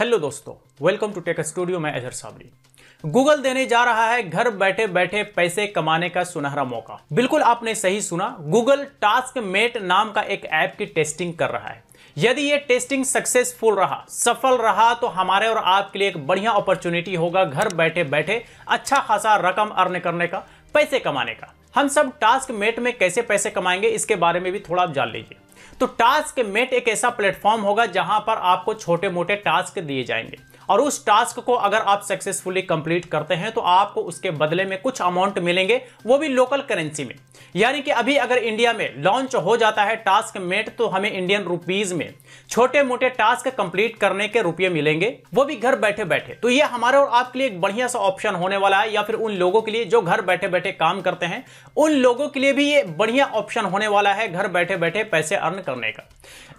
hello दोस्तों welcome to take studio मैं Azhar Sabri Google देने जा रहा है घर बैठे बैठे पैसे कमाने का सुनहरा मौका बिल्कुल आपने सही सुना गूगल टास्क मेट नाम का एक ऐप की टेस्टिंग कर रहा है यदि ये टेस्टिंग सक्सेसफुल रहा सफल रहा तो हमारे और आपके लिए एक बढ़िया अपॉर्चुनिटी होगा घर बैठे बैठे अच्छा खासा रकम अर्न करने का पैसे कमाने का हम सब टास्क मेट में कैसे पैसे कमाएंगे इसके बारे में भी थोड़ा आप जान लीजिए तो टास्क मेट एक ऐसा प्लेटफॉर्म होगा जहां पर आपको छोटे मोटे टास्क दिए जाएंगे और उस टास्क को अगर आप सक्सेसफुली कंप्लीट करते हैं तो आपको उसके बदले में कुछ अमाउंट मिलेंगे वो भी लोकल करेंसी में यानी कि अभी अगर इंडिया में लॉन्च हो जाता है टास्क मेट तो हमें इंडियन रुपीज में छोटे मोटे टास्क कंप्लीट करने के रुपये मिलेंगे वो भी घर बैठे बैठे तो ये हमारे और आपके लिए एक बढ़िया सा ऑप्शन होने वाला है या फिर उन लोगों के लिए जो घर बैठे बैठे काम करते हैं उन लोगों के लिए भी ये बढ़िया ऑप्शन होने वाला है घर बैठे बैठे पैसे अर्न रन करने का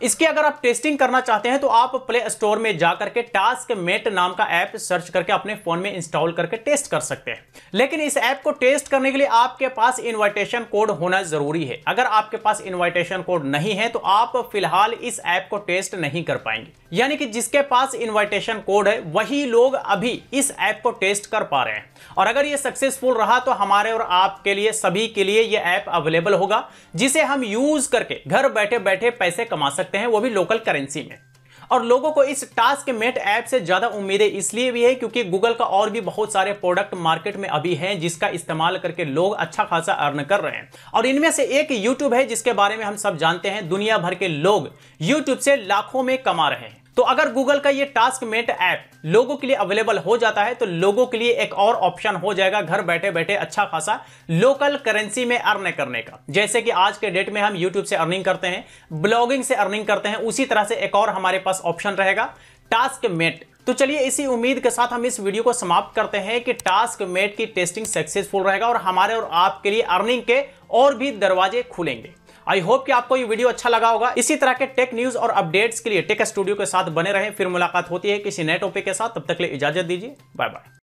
इसकी अगर आप टेस्टिंग करना चाहते हैं तो आप प्ले स्टोर में जाकर के टास्क मेट नाम का ऐप सर्च करके अपने फोन में इंस्टॉल करके टेस्ट कर सकते हैं लेकिन इस ऐप को टेस्ट करने के लिए आपके पास इन्वाइटेशन कोड होना जरूरी है अगर आपके पास इन्वाइटेशन कोड नहीं है तो आप फिलहाल इस ऐप को टेस्ट नहीं कर पाएंगे यानी कि जिसके पास इन्वाइटेशन कोड है वही लोग अभी इस ऐप को टेस्ट कर पा रहे हैं और अगर ये सक्सेसफुल रहा तो हमारे और आपके लिए सभी के लिए ये ऐप अवेलेबल होगा जिसे हम यूज करके घर बैठे बैठे पैसे कमा सकते हैं वो भी लोकल करेंसी में और लोगों को इस टास्क मेट ऐप से ज़्यादा उम्मीदें इसलिए भी है क्योंकि गूगल का और भी बहुत सारे प्रोडक्ट मार्केट में अभी हैं जिसका इस्तेमाल करके लोग अच्छा खासा अर्न कर रहे हैं और इनमें से एक यूट्यूब है जिसके बारे में हम सब जानते हैं दुनिया भर के लोग यूट्यूब से लाखों में कमा रहे हैं तो अगर गूगल का ये टास्क मेट ऐप लोगों के लिए अवेलेबल हो जाता है तो लोगों के लिए एक और ऑप्शन हो जाएगा घर बैठे बैठे अच्छा खासा लोकल करेंसी में अर्न करने का जैसे कि आज के डेट में हम यूट्यूब से अर्निंग करते हैं ब्लॉगिंग से अर्निंग करते हैं उसी तरह से एक और हमारे पास ऑप्शन रहेगा टास्क मेट तो चलिए इसी उम्मीद के साथ हम इस वीडियो को समाप्त करते हैं कि टास्क मेट की टेस्टिंग सक्सेसफुल रहेगा और हमारे और आपके लिए अर्निंग के और भी दरवाजे खुलेंगे आई होप कि आपको ये वीडियो अच्छा लगा होगा इसी तरह के टेक न्यूज और अपडेट्स के लिए टेक स्टूडियो के साथ बने रहे फिर मुलाकात होती है किसी नए टॉपिक के साथ तब तक लिए इजाजत दीजिए बाय बाय